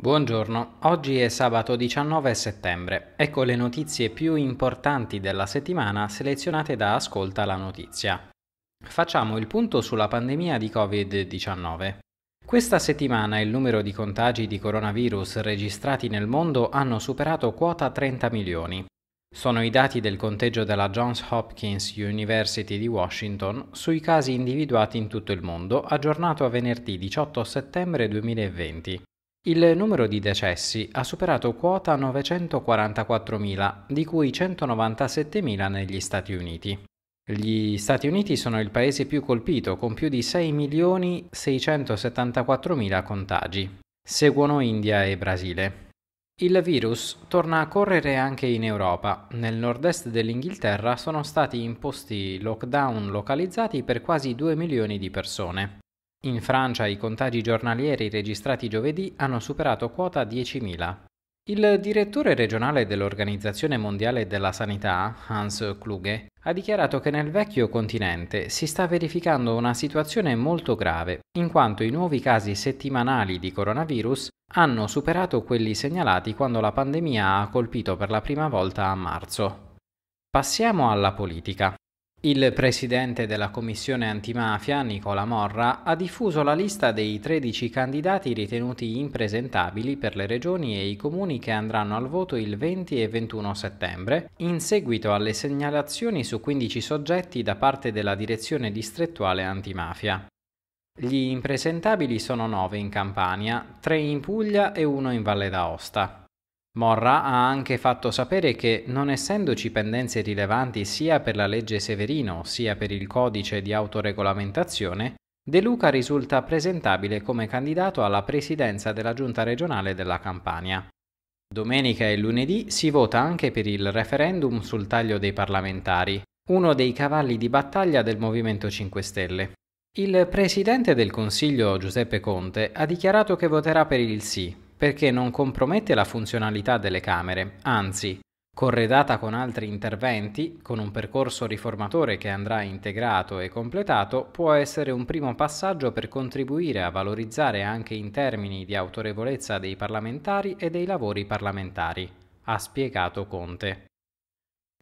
Buongiorno, oggi è sabato 19 settembre. Ecco le notizie più importanti della settimana selezionate da Ascolta la Notizia. Facciamo il punto sulla pandemia di Covid-19. Questa settimana il numero di contagi di coronavirus registrati nel mondo hanno superato quota 30 milioni. Sono i dati del conteggio della Johns Hopkins University di Washington sui casi individuati in tutto il mondo, aggiornato a venerdì 18 settembre 2020. Il numero di decessi ha superato quota 944.000, di cui 197.000 negli Stati Uniti. Gli Stati Uniti sono il paese più colpito, con più di 6.674.000 contagi. Seguono India e Brasile. Il virus torna a correre anche in Europa. Nel nord-est dell'Inghilterra sono stati imposti lockdown localizzati per quasi 2 milioni di persone. In Francia i contagi giornalieri registrati giovedì hanno superato quota 10.000. Il direttore regionale dell'Organizzazione Mondiale della Sanità, Hans Kluge, ha dichiarato che nel vecchio continente si sta verificando una situazione molto grave, in quanto i nuovi casi settimanali di coronavirus hanno superato quelli segnalati quando la pandemia ha colpito per la prima volta a marzo. Passiamo alla politica. Il presidente della commissione antimafia, Nicola Morra, ha diffuso la lista dei 13 candidati ritenuti impresentabili per le regioni e i comuni che andranno al voto il 20 e 21 settembre, in seguito alle segnalazioni su 15 soggetti da parte della direzione distrettuale antimafia. Gli impresentabili sono 9 in Campania, 3 in Puglia e 1 in Valle d'Aosta. Morra ha anche fatto sapere che, non essendoci pendenze rilevanti sia per la legge Severino sia per il codice di autoregolamentazione, De Luca risulta presentabile come candidato alla presidenza della Giunta regionale della Campania. Domenica e lunedì si vota anche per il referendum sul taglio dei parlamentari, uno dei cavalli di battaglia del Movimento 5 Stelle. Il presidente del Consiglio Giuseppe Conte ha dichiarato che voterà per il sì, perché non compromette la funzionalità delle Camere, anzi, corredata con altri interventi, con un percorso riformatore che andrà integrato e completato, può essere un primo passaggio per contribuire a valorizzare anche in termini di autorevolezza dei parlamentari e dei lavori parlamentari, ha spiegato Conte.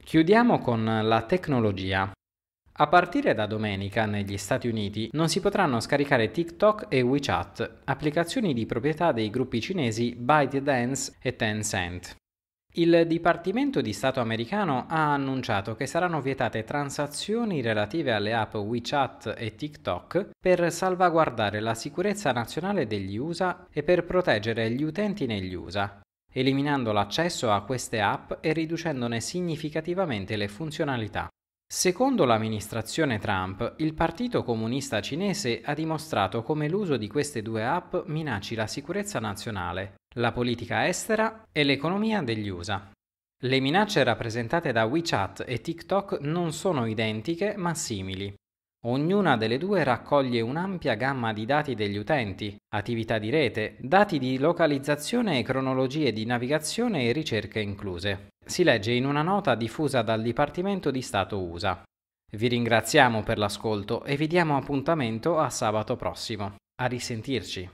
Chiudiamo con la tecnologia. A partire da domenica negli Stati Uniti non si potranno scaricare TikTok e WeChat, applicazioni di proprietà dei gruppi cinesi ByteDance e Tencent. Il Dipartimento di Stato americano ha annunciato che saranno vietate transazioni relative alle app WeChat e TikTok per salvaguardare la sicurezza nazionale degli USA e per proteggere gli utenti negli USA, eliminando l'accesso a queste app e riducendone significativamente le funzionalità. Secondo l'amministrazione Trump, il Partito Comunista Cinese ha dimostrato come l'uso di queste due app minacci la sicurezza nazionale, la politica estera e l'economia degli USA. Le minacce rappresentate da WeChat e TikTok non sono identiche ma simili. Ognuna delle due raccoglie un'ampia gamma di dati degli utenti, attività di rete, dati di localizzazione e cronologie di navigazione e ricerche incluse. Si legge in una nota diffusa dal Dipartimento di Stato USA. Vi ringraziamo per l'ascolto e vi diamo appuntamento a sabato prossimo. A risentirci.